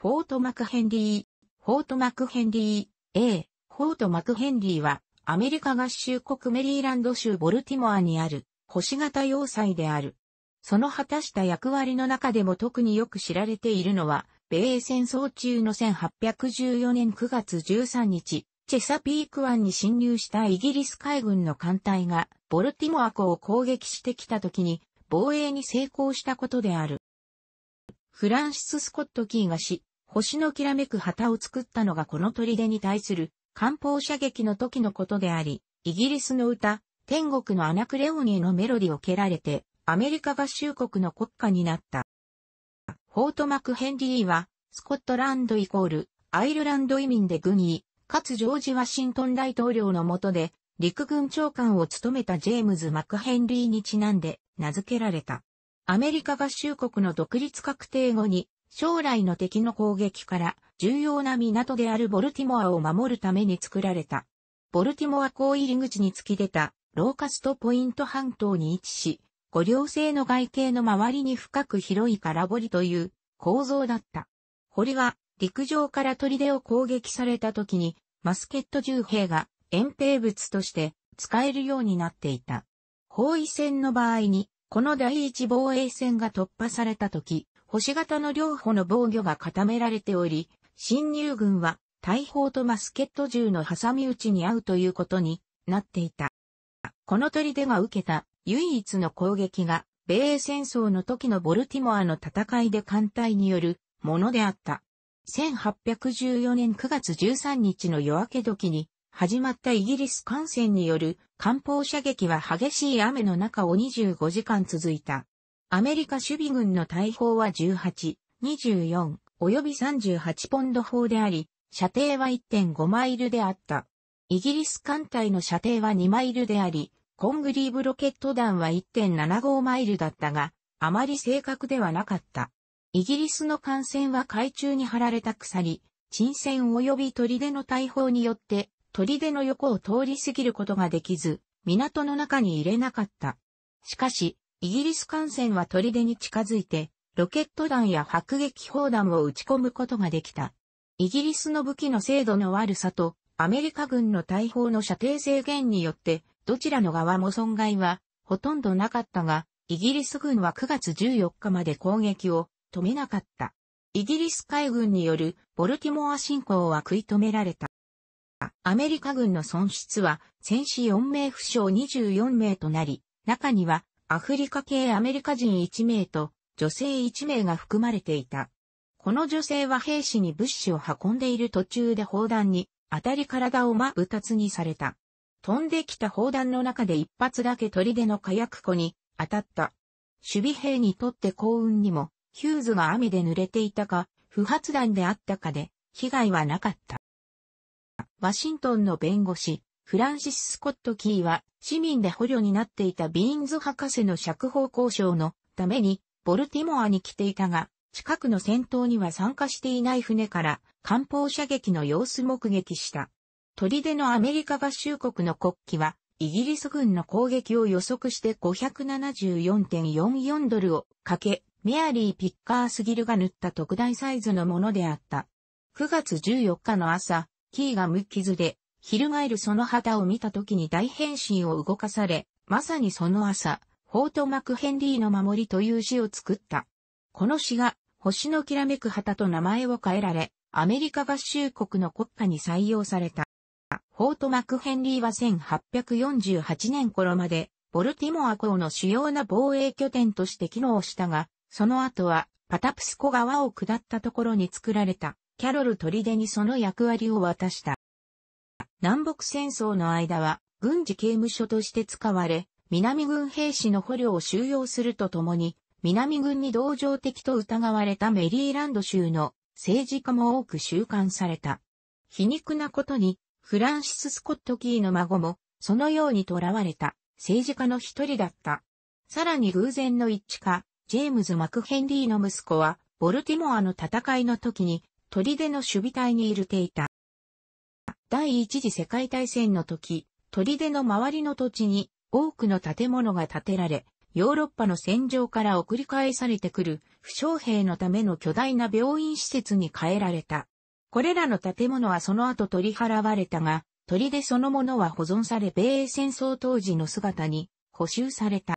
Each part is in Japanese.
フォート・マクヘンリー、フォート・マクヘンリー、A、フォート・マクヘンリーは、アメリカ合衆国メリーランド州ボルティモアにある、星型要塞である。その果たした役割の中でも特によく知られているのは、米戦争中の1814年9月13日、チェサピーク湾に侵入したイギリス海軍の艦隊が、ボルティモア湖を攻撃してきた時に、防衛に成功したことである。フランシス・スコット・キーが死、星のきらめく旗を作ったのがこの砦に対する艦砲射撃の時のことであり、イギリスの歌、天国のアナクレオニーのメロディを蹴られて、アメリカ合衆国の国家になった。フォートマクヘンリーは、スコットランドイコール、アイルランド移民で軍医、かつジョージ・ワシントン大統領の下で、陸軍長官を務めたジェームズ・マクヘンリーにちなんで名付けられた。アメリカ合衆国の独立確定後に将来の敵の攻撃から重要な港であるボルティモアを守るために作られた。ボルティモア港入り口に突き出たローカストポイント半島に位置し、五稜製の外形の周りに深く広い空堀という構造だった。堀は陸上から砦を攻撃された時にマスケット銃兵が遠兵物として使えるようになっていた。包囲戦の場合に、この第一防衛線が突破された時、星型の両方の防御が固められており、侵入軍は大砲とマスケット銃の挟み撃ちに合うということになっていた。この砦が受けた唯一の攻撃が、米英戦争の時のボルティモアの戦いで艦隊によるものであった。1814年9月13日の夜明け時に始まったイギリス艦船による艦砲射撃は激しい雨の中を25時間続いた。アメリカ守備軍の大砲は18、24、及び38ポンド砲であり、射程は1.5マイルであった。イギリス艦隊の射程は2マイルであり、コングリーブロケット弾は1.75マイルだったが、あまり正確ではなかった。イギリスの艦船は海中に張られた鎖、沈船及び砦の大砲によって、砦の横を通り過ぎることができず、港の中に入れなかった。しかし、イギリス艦船は砦に近づいて、ロケット弾や迫撃砲弾を撃ち込むことができた。イギリスの武器の精度の悪さと、アメリカ軍の大砲の射程制限によって、どちらの側も損害は、ほとんどなかったが、イギリス軍は9月14日まで攻撃を止めなかった。イギリス海軍によるボルティモア侵攻は食い止められた。アメリカ軍の損失は戦死4名負傷24名となり、中にはアフリカ系アメリカ人1名と女性1名が含まれていた。この女性は兵士に物資を運んでいる途中で砲弾に当たり体を真二つにされた。飛んできた砲弾の中で一発だけ砦の火薬庫に当たった。守備兵にとって幸運にも、ヒューズが雨で濡れていたか、不発弾であったかで、被害はなかった。ワシントンの弁護士、フランシス・スコット・キーは、市民で捕虜になっていたビーンズ博士の釈放交渉のために、ボルティモアに来ていたが、近くの戦闘には参加していない船から艦砲射撃の様子目撃した。砦のアメリカ合衆国の国旗は、イギリス軍の攻撃を予測して574.44ドルをかけ、メアリー・ピッカースギルが塗った特大サイズのものであった。9月14日の朝、キーが無傷で翻るその旗を見た時に大変身を動かされ、まさにその朝、フォート・マクヘンリーの守りという詩を作った。この詩が、星のきらめく旗と名前を変えられ、アメリカ合衆国の国家に採用された。フォート・マクヘンリーは1848年頃まで、ボルティモア港の主要な防衛拠点として機能したが、その後は、パタプスコ川を下ったところに作られた、キャロル砦にその役割を渡した。南北戦争の間は軍事刑務所として使われ、南軍兵士の捕虜を収容するとともに、南軍に同情的と疑われたメリーランド州の政治家も多く収監された。皮肉なことに、フランシス・スコット・キーの孫も、そのように囚われた政治家の一人だった。さらに偶然の一致か、ジェームズ・マクヘンリーの息子は、ボルティモアの戦いの時に、砦の守備隊に入れていた。第一次世界大戦の時、砦の周りの土地に多くの建物が建てられ、ヨーロッパの戦場から送り返されてくる負傷兵のための巨大な病院施設に変えられた。これらの建物はその後取り払われたが、砦そのものは保存され米英戦争当時の姿に補修された。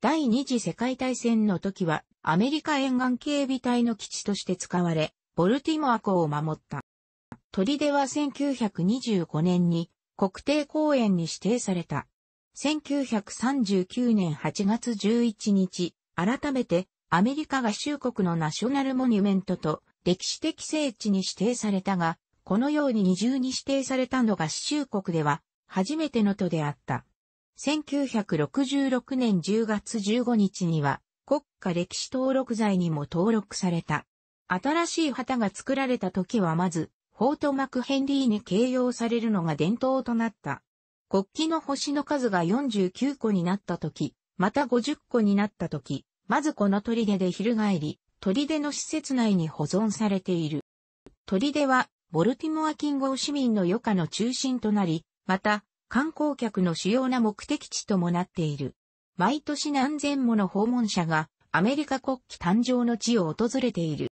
第二次世界大戦の時はアメリカ沿岸警備隊の基地として使われ、ボルティモア港を守った。砦は1925年に国定公園に指定された。1939年8月11日、改めてアメリカ合衆国のナショナルモニュメントと歴史的聖地に指定されたが、このように二重に指定されたのが合衆国では初めてのとであった。1966年10月15日には国家歴史登録財にも登録された。新しい旗が作られた時はまずフォート・マクヘンリーに形容されるのが伝統となった。国旗の星の数が49個になった時、また50個になった時、まずこの砦で翻り、砦の施設内に保存されている。砦は、ボルティモア近郊市民の余暇の中心となり、また、観光客の主要な目的地ともなっている。毎年何千もの訪問者が、アメリカ国旗誕生の地を訪れている。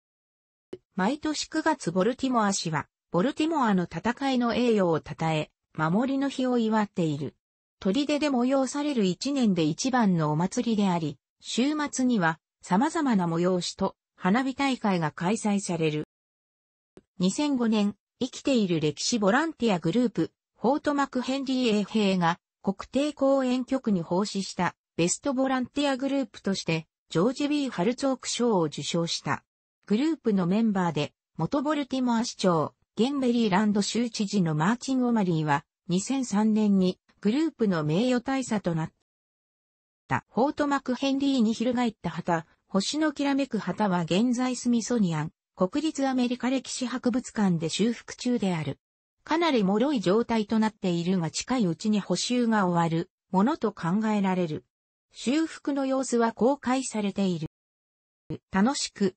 毎年9月ボルティモア市は、ボルティモアの戦いの栄誉を称え、守りの日を祝っている。砦で催される一年で一番のお祭りであり、週末には様々な催しと花火大会が開催される。2005年、生きている歴史ボランティアグループ、フォートマクヘンリー衛兵が国定公演局に奉仕したベストボランティアグループとして、ジョージ・ B・ ハルツォーク賞を受賞した。グループのメンバーで、元ボルティモア市長、ゲンベリーランド州知事のマーチン・オマリーは、2003年にグループの名誉大佐となった。フォート・マクヘンリーに翻った旗、星のきらめく旗は現在スミソニアン、国立アメリカ歴史博物館で修復中である。かなり脆い状態となっているが近いうちに補修が終わるものと考えられる。修復の様子は公開されている。楽しく